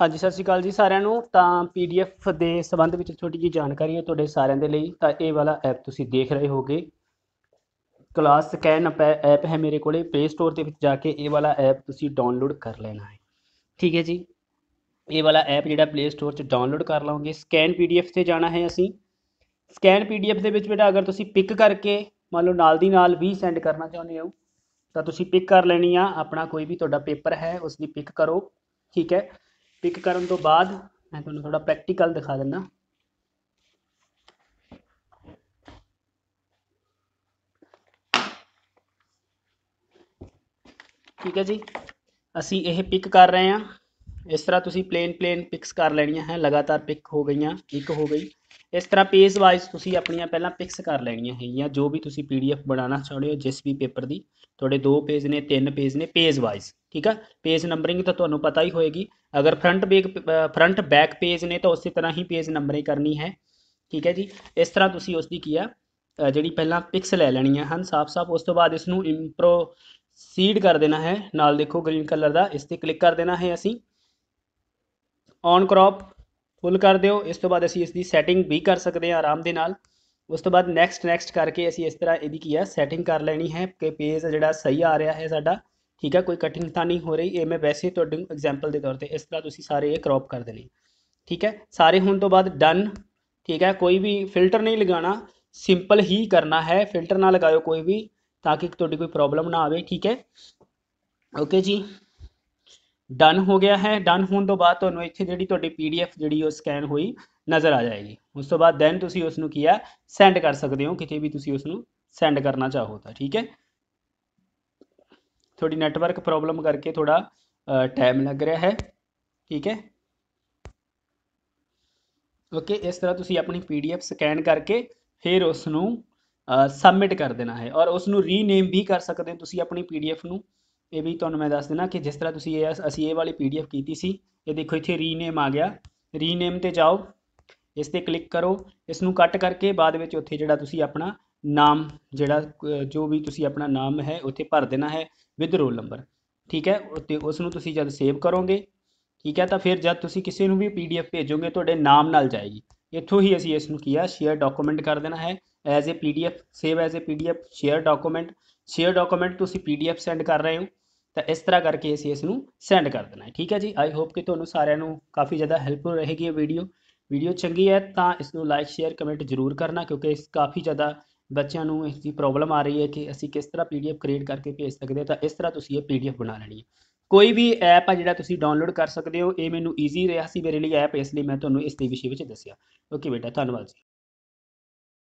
ਹਾਂਜੀ ਸਤਿ ਸ਼੍ਰੀ ਅਕਾਲ ਜੀ ਸਾਰਿਆਂ ਨੂੰ ਤਾਂ ਪੀਡੀਐਫ ਦੇ ਸੰਬੰਧ ਵਿੱਚ ਛੋਟੀ ਜਿਹੀ ਜਾਣਕਾਰੀ ਹੈ ਤੁਹਾਡੇ ਸਾਰਿਆਂ ਦੇ ਲਈ ਤਾਂ ਇਹ ਵਾਲਾ ਐਪ ਤੁਸੀਂ ਦੇਖ ਰਹੇ ਹੋਗੇ ਕਲਾਸ ਸਕੈਨ ਐਪ ਹੈ ਮੇਰੇ ਕੋਲੇ ਪਲੇ ਸਟੋਰ ਦੇ ਵਿੱਚ ਜਾ ਕੇ ਇਹ ਵਾਲਾ ਐਪ ਤੁਸੀਂ ਡਾਊਨਲੋਡ ਕਰ ਲੈਣਾ ਹੈ ਠੀਕ ਹੈ ਜੀ ਇਹ ਵਾਲਾ ਐਪ ਜਿਹੜਾ ਪਲੇ ਸਟੋਰ 'ਚ ਡਾਊਨਲੋਡ ਕਰ ਲਓਗੇ ਸਕੈਨ ਪੀਡੀਐਫ ਤੇ ਜਾਣਾ ਹੈ ਅਸੀਂ ਸਕੈਨ ਪੀਡੀਐਫ ਦੇ ਵਿੱਚ ਬੇਟਾ ਅਗਰ ਤੁਸੀਂ ਪਿਕ ਕਰਕੇ ਮੰਨ ਲਓ ਨਾਲ ਦੀ ਨਾਲ ਵੀ ਸੈਂਡ ਕਰਨਾ ਚਾਹੁੰਦੇ ਹੋ ਤਾਂ ਤੁਸੀਂ ਪਿਕ ਕਰ ਲੈਣੀ ਆ ਆਪਣਾ ਕੋਈ ਵੀ ਤੁਹਾਡਾ ਪੇਪਰ ਹੈ ਉਸ ਦੀ ਪਿਕ ਕਰੋ ਠੀਕ ਹੈ ਪਿਕ ਕਰਨ ਤੋਂ ਬਾਅਦ ਮੈਂ ਤੁਹਾਨੂੰ ਥੋੜਾ ਪ੍ਰੈਕਟੀਕਲ ਦਿਖਾ ਦਿੰਦਾ ਠੀਕ ਹੈ ਜੀ ਅਸੀਂ ਇਹ ਪਿਕ ਕਰ ਰਹੇ ਹਾਂ ਇਸ ਤਰ੍ਹਾਂ ਤੁਸੀਂ ਪਲੇਨ ਪਲੇਨ ਪਿਕਸ ਕਰ ਲੈਣੀਆਂ ਹੈ ਲਗਾਤਾਰ ਪਿਕ ਹੋ ਗਈਆਂ ਇੱਕ ਹੋ ਗਈ ਇਸ ਤਰ੍ਹਾਂ ਪੇਜ ਵਾਈਜ਼ ਤੁਸੀਂ ਆਪਣੀਆਂ ਪਹਿਲਾਂ ਪਿਕਸ ਕਰ ਲੈਣੀਆਂ ਹੈਗੀਆਂ ਜੋ ਵੀ ਤੁਸੀਂ ਪੀਡੀਐਫ ਬਣਾਉਣਾ ਚਾਹੁੰਦੇ ਹੋ ਜਿਸ ਵੀ ਪੇਪਰ ਦੀ ਤੁਹਾਡੇ ਦੋ ਪੇਜ ਨੇ ਤਿੰਨ ਪੇਜ ਨੇ ਪੇਜ ਵਾਈਜ਼ ਠੀਕ ਆ ਪੇਜ ਨੰਬਰਿੰਗ ਤਾਂ ਤੁਹਾਨੂੰ ਪਤਾ ਹੀ ਹੋਏਗੀ ਅਗਰ front back front back page ਨੇ ਤਾਂ ਉਸੇ ਤਰ੍ਹਾਂ ਹੀ ਪੇਜ ਨੰਬਰਿੰਗ ਕਰਨੀ ਹੈ ਠੀਕ ਹੈ ਜੀ ਇਸ ਤਰ੍ਹਾਂ ਤੁਸੀਂ ਉਸ ਦੀ ਕੀ ਆ ਜਿਹੜੀ ਪਹਿਲਾਂ ਪਿਕਸ ਲੈ ਲੈਣੀਆਂ ਹਨ ਸਾਫ਼-ਸਾਫ਼ ਉਸ ਤੋਂ ਬਾਅਦ ਇਸ ਨੂੰ ਇੰਪਰੋ ਸੀਡ ਕਰ ਦੇਣਾ ਹੈ ਨਾਲ ਦੇਖੋ ਗ੍ਰੀਨ ਕਲਰ ਦਾ ਇਸ ਤੇ ਕਲਿੱਕ ਕਰ ਦੇਣਾ ਹੈ ਅਸੀਂ ਔਨ ਕ੍ਰੌਪ ਫੁੱਲ ਕਰ ਦਿਓ ਇਸ ਤੋਂ ਬਾਅਦ ਅਸੀਂ ਇਸ ਦੀ ਸੈਟਿੰਗ ਵੀ ਕਰ ਸਕਦੇ ਹਾਂ ਆਰਾਮ ਦੇ ਨਾਲ ਉਸ ਤੋਂ ਬਾਅਦ ਨੈਕਸਟ ਨੈਕਸਟ ਕਰਕੇ ਅਸੀਂ ਇਸ ਤਰ੍ਹਾਂ ਇਹਦੀ ਕੀ ਆ ਸੈਟਿੰਗ ਕਰ ਲੈਣੀ ਹੈ ਕਿ ਪੇਜ ਜਿਹੜਾ ਸਹੀ ਆ ਰਿਹਾ ਹੈ ਸਾਡਾ ਠੀਕ ਹੈ ਕੋਈ ਕਟਿੰਗ ਤਾਂ ਨਹੀਂ ਹੋ ਰਹੀ ਇਹ ਮੈਂ ਵੈਸੇ ਤੁਹਾਡੇ ਐਗਜ਼ਾਮਪਲ ਦੇ ਤੌਰ ਤੇ ਇਸ ਤਰ੍ਹਾਂ ਤੁਸੀਂ ਸਾਰੇ ਇਹ ਕ੍ਰੌਪ ਕਰ ਦੇਣੇ ਠੀਕ ਹੈ ਸਾਰੇ ਹੋਣ ਤੋਂ ਬਾਅਦ ਡਨ ਠੀਕ ਹੈ ਕੋਈ ਵੀ ਫਿਲਟਰ ਨਹੀਂ ਲਗਾਉਣਾ ਸਿੰਪਲ ਹੀ ਕਰਨਾ ਹੈ ਫਿਲਟਰ ਨਾ ਲਗਾਓ ਕੋਈ ਵੀ ਤਾਂ ਕਿ ਤੁਹਾਡੀ ਕੋਈ ਪ੍ਰੋਬਲਮ ਨਾ ਆਵੇ ਠੀਕ ਹੈ ਓਕੇ ਜੀ ਡਨ ਹੋ ਗਿਆ ਹੈ ਡਨ ਹੋਣ ਤੋਂ ਬਾਅਦ ਤੁਹਾਨੂੰ ਇੱਥੇ ਜਿਹੜੀ ਤੁਹਾਡੀ ਪੀਡੀਐਫ ਜਿਹੜੀ ਉਹ ਸਕੈਨ ਹੋਈ ਨਜ਼ਰ ਆ ਜਾਏਗੀ ਉਸ ਤੋਂ ਬਾਅਦ ਦੈਨ ਤੁਸੀਂ ਉਸ ਨੂੰ ਕੀ ਹੈ ਸੈਂਡ ਕਰ ਸਕਦੇ ਹੋ ਕਿਤੇ ਵੀ ਤੁਸੀਂ ਉਸ ਨੂੰ ਸੈਂਡ ਕਰਨਾ ਚਾਹੋ ਤਾਂ ਠੀਕ ਹੈ ਤੁਹਾਡੀ ਨੈਟਵਰਕ ਪ੍ਰੋਬਲਮ ਕਰਕੇ ਥੋੜਾ ਟਾਈਮ ਲੱਗ ਰਿਹਾ ਹੈ ਠੀਕ ਹੈ ਓਕੇ ਇਸ ਤਰ੍ਹਾਂ ਤੁਸੀਂ ਆਪਣੀ ਪੀਡੀਐਫ ਸਕੈਨ ਕਰਕੇ ਫਿਰ ਉਸ ਨੂੰ ਸਬਮਿਟ ਕਰ ਦੇਣਾ ਹੈ ਔਰ ਉਸ ਨੂੰ ਰੀਨੇਮ ਵੀ ਕਰ ਸਕਦੇ ਹੋ ਤੁਸੀਂ ਆਪਣੀ ਪੀਡੀਐਫ ਨੂੰ ਇਹ ਵੀ ਤੁਹਾਨੂੰ ਮੈਂ ਦੱਸ ਦੇਣਾ ਕਿ ਜਿਸ ਤਰ੍ਹਾਂ ਤੁਸੀਂ ਇਹ ਅਸੀਂ ਇਹ ਵਾਲੀ ਪੀਡੀਐਫ ਕੀਤੀ ਸੀ ਇਹ ਦੇਖੋ ਇੱਥੇ ਰੀਨੇਮ ਆ ਗਿਆ ਰੀਨੇਮ ਤੇ ਜਾਓ ਇਸ ਤੇ ਕਲਿੱਕ ਕਰੋ ਇਸ ਨੂੰ ਕੱਟ ਕਰਕੇ ਬਾਅਦ ਵਿੱਚ ਉੱਥੇ ਜਿਹੜਾ ਤੁਸੀਂ ਆਪਣਾ ਨਾਮ ਜਿਹੜਾ ਜੋ ਵੀ ਤੁਸੀਂ ਆਪਣਾ ਨਾਮ ਹੈ ਉੱਥੇ ਭਰ ਦੇਣਾ ਹੈ ਵਿਦ ਰੋਲ ਨੰਬਰ ਠੀਕ ਹੈ ਤੇ ਉਸ ਨੂੰ ਤੁਸੀਂ ਜਦ ਸੇਵ ਕਰੋਗੇ ਠੀਕ ਹੈ ਤਾਂ ਫਿਰ ਜਦ ਤੁਸੀਂ ਕਿਸੇ ਨੂੰ ਵੀ ਪੀਡੀਐਫ ਭੇਜੋਗੇ ਤੁਹਾਡੇ ਨਾਮ ਨਾਲ ਜਾਏਗੀ ਇੱਥੋਂ ਹੀ ਅਸੀਂ ਇਸ ਨੂੰ ਕੀਆ ਸ਼ੇਅਰ ਡਾਕੂਮੈਂਟ ਕਰ ਦੇਣਾ ਹੈ as a PDF save as a PDF share document share document ਤੁਸੀਂ ਪੀਡੀਐਫ ਸੈਂਡ ਕਰ ਰਹੇ ਹੋ ਤਾਂ ਇਸ ਤਰ੍ਹਾਂ ਕਰਕੇ ਅਸੀਂ ਇਸ ਨੂੰ ਸੈਂਡ ਕਰ ਦੇਣਾ ਹੈ ਠੀਕ ਹੈ ਜੀ ਆਈ ਹੋਪ ਕਿ ਤੁਹਾਨੂੰ ਸਾਰਿਆਂ ਨੂੰ ਕਾਫੀ ਜ਼ਿਆਦਾ ਹੈਲਪਫੁਲ ਰਹੇਗੀ ਇਹ ਵੀਡੀਓ ਵੀਡੀਓ ਚੰਗੀ ਹੈ ਤਾਂ ਇਸ ਨੂੰ ਲਾਈਕ ਸ਼ੇਅਰ ਕਮੈਂਟ ਜ਼ਰੂਰ ਕਰਨਾ ਕਿਉਂਕਿ ਇਸ ਕਾਫੀ ਜ਼ਿਆਦਾ ਬੱਚਿਆਂ ਨੂੰ ਇਸ ਦੀ ਪ੍ਰੋਬਲਮ ਆ ਰਹੀ ਹੈ ਕਿ ਅਸੀਂ ਕਿਸ ਤਰ੍ਹਾਂ ਪੀਡੀਐਫ ਕ੍ਰੀਏਟ ਕਰਕੇ ਭੇਜ ਸਕਦੇ ਤਾਂ ਇਸ ਤਰ੍ਹਾਂ ਤੁਸੀਂ ਇਹ ਪੀਡੀਐਫ ਬਣਾ ਲੈਣੀ ਹੈ ਕੋਈ ਵੀ ਐਪ ਆ ਜਿਹੜਾ ਤੁਸੀਂ ਡਾਊਨਲੋਡ ਕਰ ਸਕਦੇ ਹੋ ਇਹ ਮੈਨੂੰ ਈਜ਼ੀ ਰਿਹਾ ਸੀ ਮੇਰੇ ਲਈ ਐਪ ਇਸ ਲਈ ਮੈਂ ਤੁਹਾਨੂੰ ਇਸ ਦੇ ਵਿਸ਼ੇ ਵਿੱਚ ਦੱਸਿਆ ਓਕੇ ਬੇਟਾ ਧੰਨਵਾਦ ਜੀ